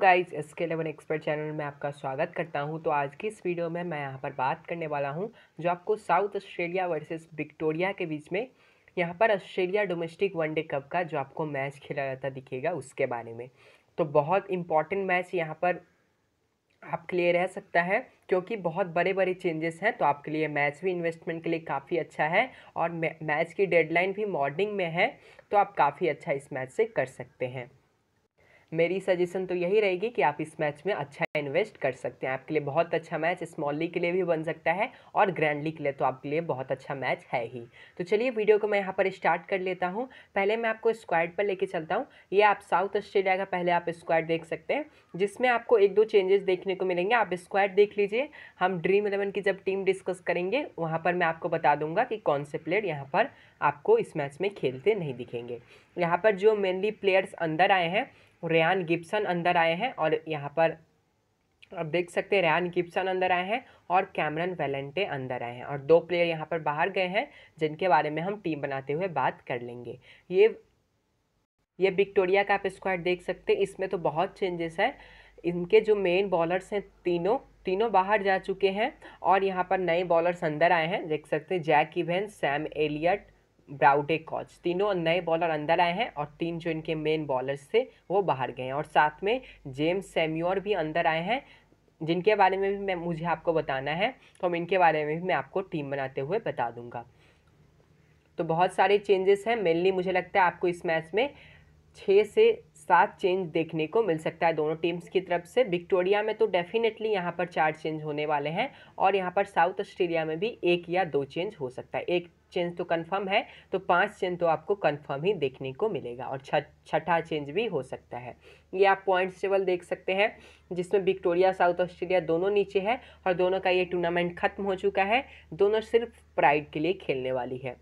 guys के eleven expert channel में आपका स्वागत करता हूं तो आज की इस वीडियो में मैं यहां पर बात करने वाला हूं जो आपको साउथ ऑस्ट्रेलिया वर्सेस विक्टोरिया के बीच में यहां पर ऑस्ट्रेलिया डोमेस्टिक वनडे कप का जो आपको मैच खेला जाता दिखेगा उसके बारे में तो बहुत इंपॉर्टेंट मैच यहाँ पर आपके लिए रह सकता है क्योंकि बहुत बड़े बड़े चेंजेस हैं तो आपके लिए मैच भी इन्वेस्टमेंट के लिए काफ़ी अच्छा है और मैच की डेडलाइन भी मॉर्निंग में है तो आप काफ़ी अच्छा इस मैच से कर सकते हैं मेरी सजेशन तो यही रहेगी कि आप इस मैच में अच्छा इन्वेस्ट कर सकते हैं आपके लिए बहुत अच्छा मैच स्मॉल लीग के लिए भी बन सकता है और ग्रैंड लीग के लिए तो आपके लिए बहुत अच्छा मैच है ही तो चलिए वीडियो को मैं यहाँ पर स्टार्ट कर लेता हूँ पहले मैं आपको स्क्वाड पर लेके चलता हूँ ये आप साउथ ऑस्ट्रेलिया का पहले आप स्क्वाड देख सकते हैं जिसमें आपको एक दो चेंजेस देखने को मिलेंगे आप स्क्वाड देख लीजिए हम ड्रीम इलेवन की जब टीम डिस्कस करेंगे वहाँ पर मैं आपको बता दूंगा कि कौन से प्लेयर यहाँ पर आपको इस मैच में खेलते नहीं दिखेंगे यहाँ पर जो मेनली प्लेयर्स अंदर आए हैं रेन गिप्सन अंदर आए हैं और यहाँ पर आप देख सकते हैं रैन गिप्सन अंदर आए हैं और कैमरन वेलेंटे अंदर आए हैं और दो प्लेयर यहाँ पर बाहर गए हैं जिनके बारे में हम टीम बनाते हुए बात कर लेंगे ये ये विक्टोरिया का आप स्क्वाड देख सकते हैं इसमें तो बहुत चेंजेस है इनके जो मेन बॉलर्स हैं तीनों तीनों बाहर जा चुके हैं और यहाँ पर नए बॉलर्स अंदर आए हैं देख सकते हैं Jack Evans Sam Elliott Brody Couch तीनों नए बॉलर अंदर आए हैं और तीन जो इनके मेन बॉलर्स थे वो बाहर गए हैं और साथ में जेम्स सेम्योर भी अंदर आए हैं जिनके बारे में भी मैं मुझे आपको बताना है तो हम इनके बारे में भी मैं आपको टीम बनाते हुए बता दूंगा तो बहुत सारे चेंजेस हैं मेनली मुझे लगता है आपको इस मैच में छः से सात चेंज देखने को मिल सकता है दोनों टीम्स की तरफ से विक्टोरिया में तो डेफिनेटली यहाँ पर चार चेंज होने वाले हैं और यहाँ पर साउथ ऑस्ट्रेलिया में भी एक या दो चेंज हो सकता है एक चेंज तो कन्फर्म है तो पांच चेंज तो आपको कन्फर्म ही देखने को मिलेगा और छठा चेंज भी हो सकता है ये आप पॉइंट्स टेबल देख सकते हैं जिसमें विक्टोरिया साउथ ऑस्ट्रेलिया दोनों नीचे है और दोनों का ये टूर्नामेंट खत्म हो चुका है दोनों सिर्फ प्राइड के लिए खेलने वाली है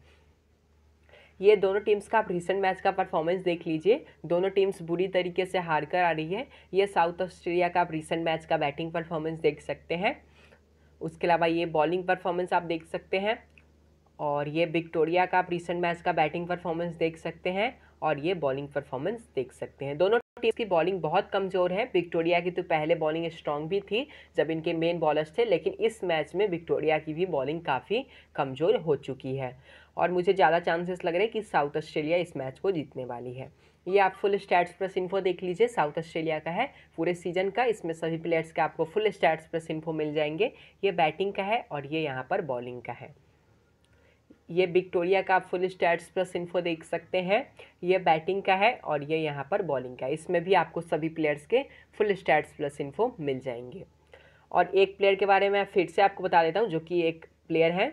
ये दोनों टीम्स का आप रिसेंट मैच का परफॉर्मेंस देख लीजिए दोनों टीम्स बुरी तरीके से हार कर आ रही है ये साउथ ऑस्ट्रेलिया का आप रिसेंट मैच का बैटिंग परफॉर्मेंस देख सकते हैं उसके अलावा ये बॉलिंग परफॉर्मेंस आप देख सकते हैं और ये विक्टोरिया का आप रिसेंट मैच का बैटिंग परफॉर्मेंस देख सकते हैं और ये बॉलिंग परफॉर्मेंस देख सकते हैं दोनों टीम की बॉलिंग बहुत कमज़ोर है विक्टोरिया की तो पहले बॉलिंग स्ट्रांग भी थी जब इनके मेन बॉलर्स थे लेकिन इस मैच में विक्टोरिया की भी बॉलिंग काफ़ी कमज़ोर हो चुकी है और मुझे ज़्यादा चांसेस लग रहे हैं कि साउथ ऑस्ट्रेलिया इस मैच को जीतने वाली है ये आप फुल स्टैट्स प्लस इन्फो देख लीजिए साउथ ऑस्ट्रेलिया का है पूरे सीजन का इसमें सभी प्लेयर्स के आपको फुल स्टैट्स प्लस इन्फो मिल जाएंगे ये बैटिंग का है और ये यहाँ पर बॉलिंग का है ये विक्टोरिया का आप फुल स्टैट्स प्लस इन्फो देख सकते हैं ये बैटिंग का है और ये यहाँ पर बॉलिंग का है इसमें भी आपको सभी प्लेयर्स के फुल स्टैट्स प्लस इन्फो मिल जाएंगे और एक प्लेयर के बारे में फिर से आपको बता देता हूँ जो कि एक प्लेयर है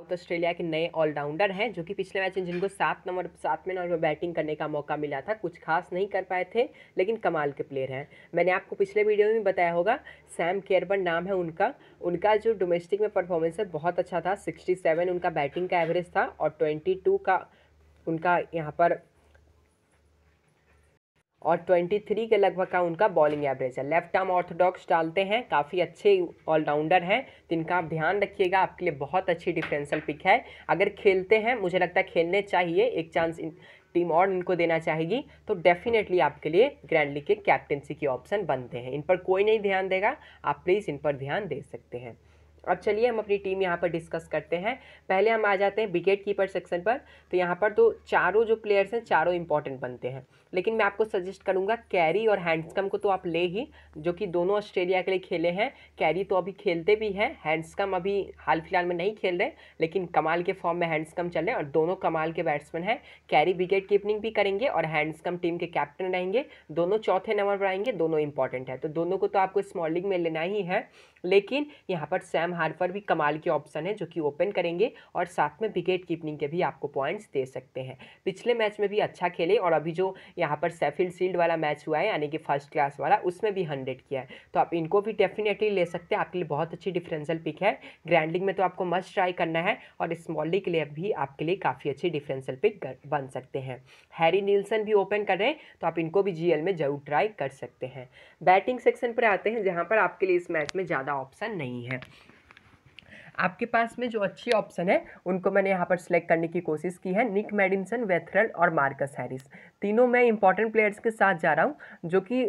साउथ ऑस्ट्रेलिया के नए ऑलराउंडर हैं जो कि पिछले मैच में जिनको सात नंबर सात में नंबर बैटिंग करने का मौका मिला था कुछ खास नहीं कर पाए थे लेकिन कमाल के प्लेयर हैं मैंने आपको पिछले वीडियो में बताया होगा सैम केयरबन नाम है उनका उनका जो डोमेस्टिक में परफॉर्मेंस है बहुत अच्छा था सिक्सटी सेवन उनका बैटिंग का एवरेज था और ट्वेंटी टू का उनका यहाँ पर और ट्वेंटी थ्री के लगभग का उनका बॉलिंग एवरेज है लेफ्ट आर्म ऑर्थोडॉक्स डालते हैं काफ़ी अच्छे ऑलराउंडर हैं जिनका आप ध्यान रखिएगा आपके लिए बहुत अच्छी डिफरेंशियल पिक है अगर खेलते हैं मुझे लगता है खेलने चाहिए एक चांस टीम और इनको देना चाहेगी तो डेफिनेटली आपके लिए ग्रैंड लीग के कैप्टनसी के ऑप्शन बनते हैं इन पर कोई नहीं ध्यान देगा आप प्लीज़ इन पर ध्यान दे सकते हैं अब चलिए हम अपनी टीम यहाँ पर डिस्कस करते हैं पहले हम आ जाते हैं विकेट कीपर सेक्शन पर तो यहाँ पर तो चारों जो प्लेयर्स हैं चारों इंपॉर्टेंट बनते हैं लेकिन मैं आपको सजेस्ट करूँगा कैरी और हैंडस्कम को तो आप ले ही जो कि दोनों ऑस्ट्रेलिया के लिए खेले हैं कैरी तो अभी खेलते भी हैं हैंडस्कम अभी हाल फिलहाल में नहीं खेल रहे लेकिन कमाल के फॉर्म में हैंडस्कम रहे और दोनों कमाल के बैट्समैन हैं कैरी विकेट कीपनिंग भी करेंगे और हैंडस्कम टीम के कैप्टन रहेंगे दोनों चौथे नंबर पर आएंगे दोनों इंपॉर्टेंट है तो दोनों को तो आपको स्मॉलिंग में लेना ही है लेकिन यहाँ पर सैम हार्फर भी कमाल के ऑप्शन है जो कि ओपन करेंगे और साथ में विकेट कीपिंग के भी आपको पॉइंट्स दे सकते हैं पिछले मैच में भी अच्छा खेले और अभी जो यहाँ पर सेफिल सील्ड वाला मैच हुआ है यानी कि फर्स्ट क्लास वाला उसमें भी हंड्रेड किया है तो आप इनको भी डेफिनेटली ले सकते हैं आपके लिए बहुत अच्छी डिफरेंशियल पिक है ग्रैंडिंग में तो आपको मस्ट ट्राई करना है और स्मॉल के लिए भी आपके लिए काफ़ी अच्छी डिफरेंशियल पिक बन सकते हैं हैरी नील्सन भी ओपन कर रहे हैं तो आप इनको भी जी में जरूर ट्राई कर सकते हैं बैटिंग सेक्शन पर आते हैं जहाँ पर आपके लिए इस मैच में ज़्यादा ज़्यादा ऑप्शन नहीं है आपके पास में जो अच्छी ऑप्शन है उनको मैंने यहाँ पर सिलेक्ट करने की कोशिश की है निक मेडिसन वेथरल और मार्कस हैरिस तीनों मैं इंपॉर्टेंट प्लेयर्स के साथ जा रहा हूँ जो कि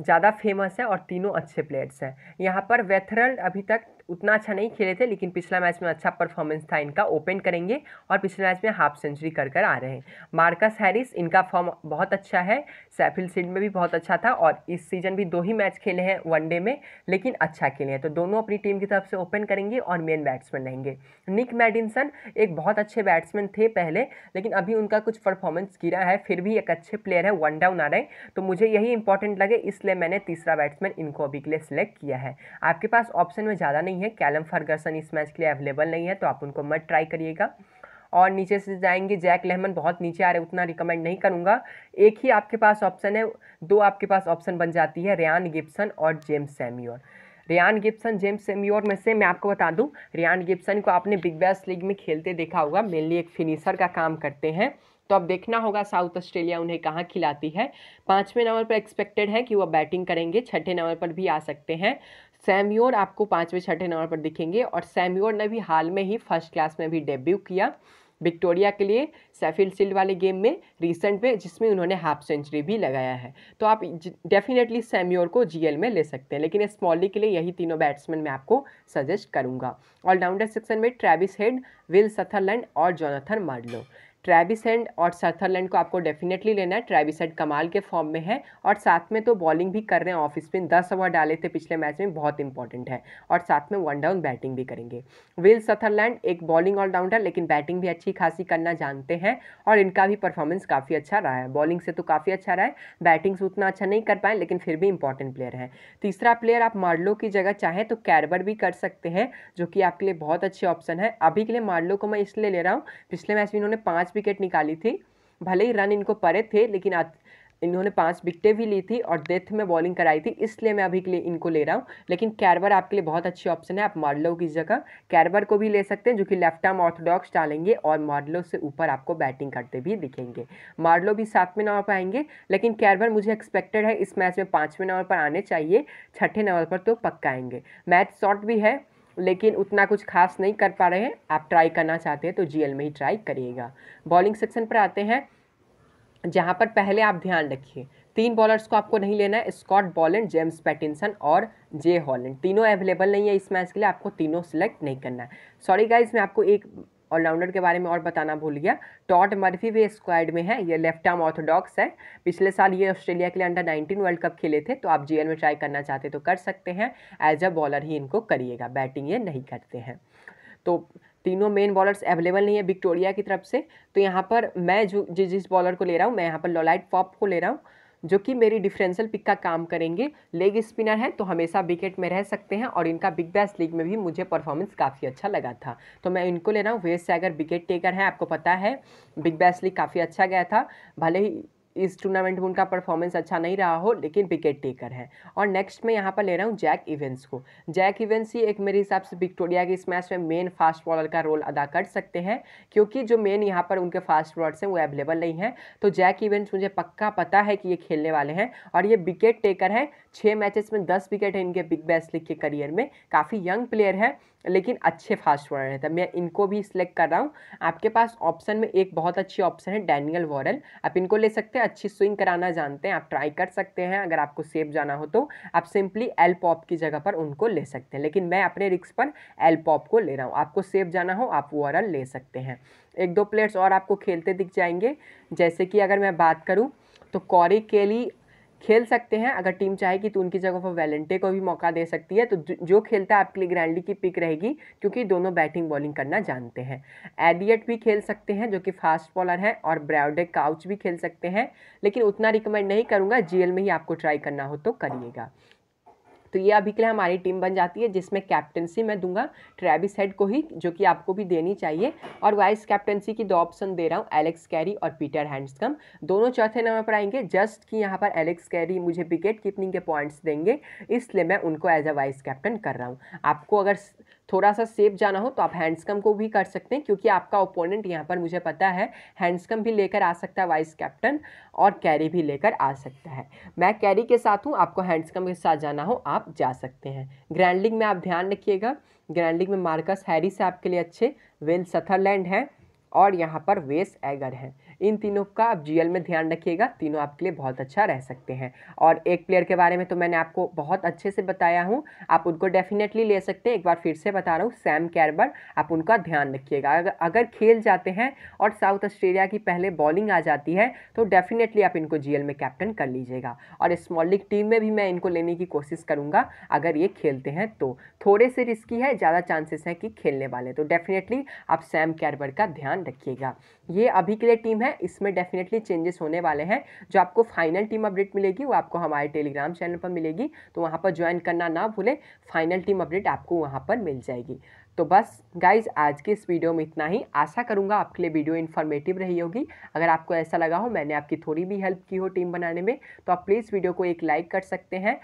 ज़्यादा फेमस है और तीनों अच्छे प्लेयर्स हैं यहाँ पर वेथरल अभी तक उतना अच्छा नहीं खेले थे लेकिन पिछला मैच में अच्छा परफॉर्मेंस था इनका ओपन करेंगे और पिछले मैच में हाफ सेंचुरी कर कर आ रहे हैं मार्कस हैरिस इनका फॉर्म बहुत अच्छा है सैफिल सीड में भी बहुत अच्छा था और इस सीजन भी दो ही मैच खेले हैं वनडे में लेकिन अच्छा खेले हैं तो दोनों अपनी टीम की तरफ से ओपन करेंगे और मेन बैट्समैन रहेंगे निक मैडिनसन एक बहुत अच्छे बैट्समैन थे पहले लेकिन अभी उनका कुछ परफॉर्मेंस गिरा है फिर भी एक अच्छे प्लेयर है वन डाउन आ रहे हैं तो मुझे यही इंपॉर्टेंट लगे इसलिए मैंने तीसरा बैट्समैन इनको अभी के लिए सिलेक्ट किया है आपके पास ऑप्शन में ज़्यादा नहीं नहीं है कैलम फर्गसन इस मैच के लिए अवेलेबल नहीं है तो आप उनको मत ट्राई करिएगा और नीचे से जाएंगे जैक लेहमन बहुत नीचे आ रहे उतना रिकमेंड नहीं करूँगा एक ही आपके पास ऑप्शन है दो आपके पास ऑप्शन बन जाती है रियान गिप्सन और James Seymour Ryan Gibson James Seymour में से मैं आपको बता दूं रियान गिप्सन को आपने बिग बैस लीग में खेलते देखा होगा मेनली एक फिनिशर का काम करते हैं तो अब देखना होगा साउथ ऑस्ट्रेलिया उन्हें कहाँ खिलाती है पाँचवें नंबर पर एक्सपेक्टेड है कि वह बैटिंग करेंगे छठे नंबर पर भी आ सकते हैं सैम्योर आपको पाँचवें छठे नंबर पर दिखेंगे और सैम्योर ने भी हाल में ही फर्स्ट क्लास में भी डेब्यू किया विक्टोरिया के लिए सैफिल सील्ड वाले गेम में रिसेंट में जिसमें उन्होंने हाफ सेंचुरी भी लगाया है तो आप डेफिनेटली सैम्योर को जीएल में ले सकते हैं लेकिन स्मॉली के लिए यही तीनों बैट्समैन मैं आपको सजेस्ट करूंगा ऑलराउंडर सेक्शन में ट्रेविस हेड विल सथरलैंड और जोनाथन मार्डलो ट्रेबिसेंड और सथरलैंड को आपको डेफिनेटली लेना है ट्रेबिसेंड कमाल के फॉर्म में है और साथ में तो बॉलिंग भी कर रहे हैं ऑफ स्पिन दस ओवर डाले थे पिछले मैच में बहुत इंपॉर्टेंट है और साथ में वन डाउन बैटिंग भी करेंगे विल सथरलैंड एक बॉलिंग ऑलराउंडर लेकिन बैटिंग भी अच्छी खासी करना जानते हैं और इनका भी परफॉर्मेंस काफ़ी अच्छा रहा है बॉलिंग से तो काफ़ी अच्छा रहा है बैटिंग से उतना अच्छा नहीं कर पाए लेकिन फिर भी इंपॉर्टेंट प्लेयर है तीसरा प्लेयर आप मार्लो की जगह चाहें तो कैरबर भी कर सकते हैं जो कि आपके लिए बहुत अच्छे ऑप्शन है अभी के लिए मार्लो को मैं इसलिए ले रहा हूँ पिछले मैच में इन्होंने पाँच पाँच विकेट निकाली थी भले ही रन इनको पड़े थे लेकिन इन्होंने पाँच विकटें भी ली थी और डेथ में बॉलिंग कराई थी इसलिए मैं अभी के लिए इनको ले रहा हूँ लेकिन कैरबर आपके लिए बहुत अच्छी ऑप्शन है आप मॉडलो की जगह कैरबर को भी ले सकते हैं जो कि लेफ्ट आर्म ऑर्थोडॉक्स डालेंगे और मॉडलो से ऊपर आपको बैटिंग करते भी दिखेंगे मॉडलो भी सात में नंबर पर आएंगे लेकिन कैरबर मुझे एक्सपेक्टेड है इस मैच में पाँचवें नंबर पर आने चाहिए छठे नंबर पर तो पक्का आएंगे मैच शॉर्ट भी है लेकिन उतना कुछ खास नहीं कर पा रहे हैं आप ट्राई करना चाहते हैं तो जी में ही ट्राई करिएगा बॉलिंग सेक्शन पर आते हैं जहाँ पर पहले आप ध्यान रखिए तीन बॉलर्स को आपको नहीं लेना है स्कॉट बॉलेंड जेम्स पैटिनसन और जे हॉलैंड तीनों अवेलेबल नहीं है इस मैच के लिए आपको तीनों सेलेक्ट नहीं करना है सॉरी गाइज मैं आपको एक ऑलराउंडर के बारे में और बताना भूल गया टॉट मर्फी भी स्क्वाड में है ये लेफ्ट आर्म ऑर्थोडॉक्स है पिछले साल ये ऑस्ट्रेलिया के लिए अंडर 19 वर्ल्ड कप खेले थे तो आप जीएल में ट्राई करना चाहते तो कर सकते हैं एज अ बॉलर ही इनको करिएगा बैटिंग ये नहीं करते हैं तो तीनों मेन बॉलर्स अवेलेबल नहीं है विक्टोरिया की तरफ से तो यहाँ पर मैं जो जिस जिस बॉलर को ले रहा हूँ मैं यहाँ पर लोलाइट पॉप को ले रहा हूँ जो कि मेरी डिफरेंशियल पिक का काम करेंगे लेग स्पिनर है तो हमेशा विकेट में रह सकते हैं और इनका बिग बैस लीग में भी मुझे परफॉर्मेंस काफ़ी अच्छा लगा था तो मैं इनको ले रहा हूँ वेस्ट सैगर विकेट टेकर हैं आपको पता है बिग बैस लीग काफ़ी अच्छा गया था भले ही इस टूर्नामेंट में उनका परफॉर्मेंस अच्छा नहीं रहा हो लेकिन विकेट टेकर है और नेक्स्ट मैं यहाँ पर ले रहा हूँ जैक इवेंस को जैक इवेंस ही एक मेरे हिसाब से विक्टोरिया के इस मैच में मेन फास्ट बॉलर का रोल अदा कर सकते हैं क्योंकि जो मेन यहाँ पर उनके फास्ट बॉलर्स हैं वो अवेलेबल नहीं हैं तो जैक इवेंस मुझे पक्का पता है कि ये खेलने वाले हैं और ये विकेट टेकर हैं छः मैचेस में दस विकेट है इनके बिग बैस लीग के करियर में काफ़ी यंग प्लेयर है लेकिन अच्छे फास्ट बॉलर हैं तब मैं इनको भी सिलेक्ट कर रहा हूँ आपके पास ऑप्शन में एक बहुत अच्छी ऑप्शन है डैनियल वॉरल आप इनको ले सकते हैं अच्छी स्विंग कराना जानते हैं आप ट्राई कर सकते हैं अगर आपको सेफ जाना हो तो आप सिंपली एल पॉप की जगह पर उनको ले सकते हैं लेकिन मैं अपने रिक्स पर एल पॉप को ले रहा हूँ आपको सेफ जाना हो आप वॉरल ले सकते हैं एक दो प्लेयर्स और आपको खेलते दिख जाएंगे जैसे कि अगर मैं बात करूँ तो कॉरी केली खेल सकते हैं अगर टीम चाहे कि तो उनकी जगह पर वैलेंटे को भी मौका दे सकती है तो जो खेलता है आपके लिए ग्रैंडली की पिक रहेगी क्योंकि दोनों बैटिंग बॉलिंग करना जानते हैं एडियट भी खेल सकते हैं जो कि फास्ट बॉलर हैं और ब्रैडे काउच भी खेल सकते हैं लेकिन उतना रिकमेंड नहीं करूँगा जीएल में ही आपको ट्राई करना हो तो करिएगा तो ये अभी के लिए हमारी टीम बन जाती है जिसमें कैप्टनसी मैं दूंगा ट्रेविस हेड को ही जो कि आपको भी देनी चाहिए और वाइस कैप्टनसी की दो ऑप्शन दे रहा हूँ एलेक्स कैरी और पीटर हैंडसकम दोनों चौथे नंबर पर आएंगे जस्ट कि यहाँ पर एलेक्स कैरी मुझे विकेट कीपिंग के पॉइंट्स देंगे इसलिए मैं उनको एज अ वाइस कैप्टन कर रहा हूँ आपको अगर थोड़ा सा सेफ जाना हो तो आप हैंडस्कम को भी कर सकते हैं क्योंकि आपका ओपोनेंट यहाँ पर मुझे पता है हैंडस्कम भी लेकर आ सकता है वाइस कैप्टन और कैरी भी लेकर आ सकता है मैं कैरी के साथ हूँ आपको हैंडस्कम के साथ जाना हो आप जा सकते हैं ग्रैंडिंग में आप ध्यान रखिएगा ग्रैंडिंग में मार्कस हैरिस है आपके लिए अच्छे वेल सथरलैंड हैं और यहाँ पर वेस एगर हैं इन तीनों का आप जीएल में ध्यान रखिएगा तीनों आपके लिए बहुत अच्छा रह सकते हैं और एक प्लेयर के बारे में तो मैंने आपको बहुत अच्छे से बताया हूँ आप उनको डेफिनेटली ले सकते हैं एक बार फिर से बता रहा हूँ सैम कैरबर आप उनका ध्यान रखिएगा अगर अगर खेल जाते हैं और साउथ ऑस्ट्रेलिया की पहले बॉलिंग आ जाती है तो डेफिनेटली आप इनको जी में कैप्टन कर लीजिएगा और स्मॉल लीग टीम में भी मैं इनको लेने की कोशिश करूँगा अगर ये खेलते हैं तो थोड़े से रिस्की है ज़्यादा चांसेस हैं कि खेलने वाले तो डेफिनेटली आप सैम कैरबर का ध्यान रखिएगा ये अभी के लिए टीम है है इसमें डेफिनेटली चेंजेस होने वाले हैं जो आपको फाइनल टीम अपडेट मिलेगी वो आपको हमारे टेलीग्राम चैनल पर मिलेगी तो वहाँ पर ज्वाइन करना ना भूलें फाइनल टीम अपडेट आपको वहाँ पर मिल जाएगी तो बस गाइज आज के इस वीडियो में इतना ही आशा करूँगा आपके लिए वीडियो इन्फॉर्मेटिव रही होगी अगर आपको ऐसा लगा हो मैंने आपकी थोड़ी भी हेल्प की हो टीम बनाने में तो आप प्लीज़ वीडियो को एक लाइक कर सकते हैं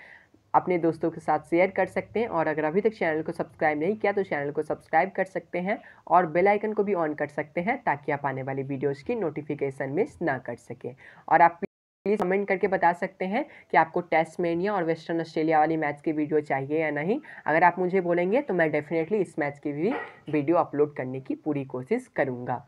अपने दोस्तों के साथ शेयर कर सकते हैं और अगर अभी तक चैनल को सब्सक्राइब नहीं किया तो चैनल को सब्सक्राइब कर सकते हैं और बेल आइकन को भी ऑन कर सकते हैं ताकि आप आने वाली वीडियोस की नोटिफिकेशन मिस ना कर सकें और आप प्लीज़ कमेंट करके बता सकते हैं कि आपको टेस्ट मेनिया और वेस्टर्न ऑस्ट्रेलिया वाली मैच की वीडियो चाहिए या नहीं अगर आप मुझे बोलेंगे तो मैं डेफिनेटली इस मैच की भी वीडियो अपलोड करने की पूरी कोशिश करूँगा